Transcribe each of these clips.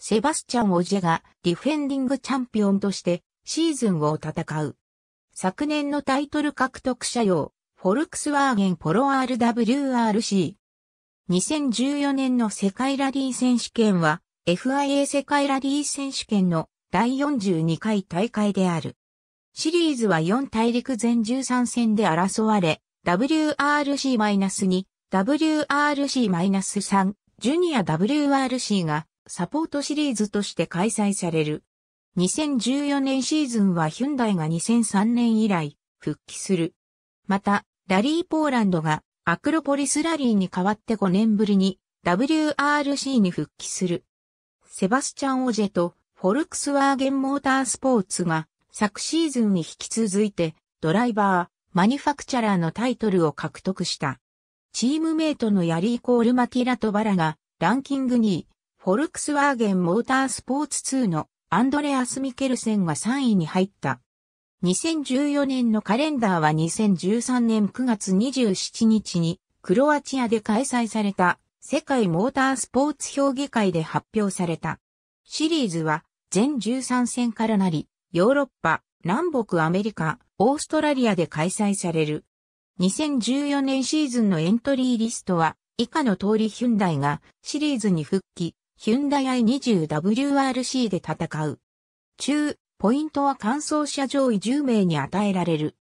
セバスチャン・オジェがディフェンディングチャンピオンとしてシーズンを戦う。昨年のタイトル獲得者用、フォルクスワーゲンポロ RWRC。2014年の世界ラリー選手権は FIA 世界ラリー選手権の第42回大会である。シリーズは4大陸全13戦で争われ、WRC-2、WRC-3、ジュニア WRC がサポートシリーズとして開催される。2014年シーズンはヒュンダイが2003年以来復帰する。また、ラリーポーランドがアクロポリスラリーに代わって5年ぶりに WRC に復帰する。セバスチャン・オジェとフォルクスワーゲンモータースポーツが昨シーズンに引き続いてドライバー、マニファクチャラーのタイトルを獲得した。チームメイトのヤリー・コールマティラとバラがランキング2位、フォルクスワーゲンモータースポーツ2のアンドレアス・ミケルセンが3位に入った。2014年のカレンダーは2013年9月27日にクロアチアで開催された世界モータースポーツ評議会で発表された。シリーズは全13戦からなり、ヨーロッパ、南北アメリカ、オーストラリアで開催される。2014年シーズンのエントリーリストは以下の通りヒュンダイがシリーズに復帰、ヒュンダイ i20WRC で戦う。中、ポイントは完走者上位10名に与えられる。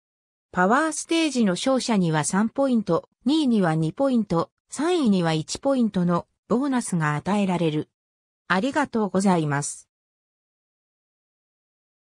パワーステージの勝者には3ポイント、2位には2ポイント、3位には1ポイントのボーナスが与えられる。ありがとうございます。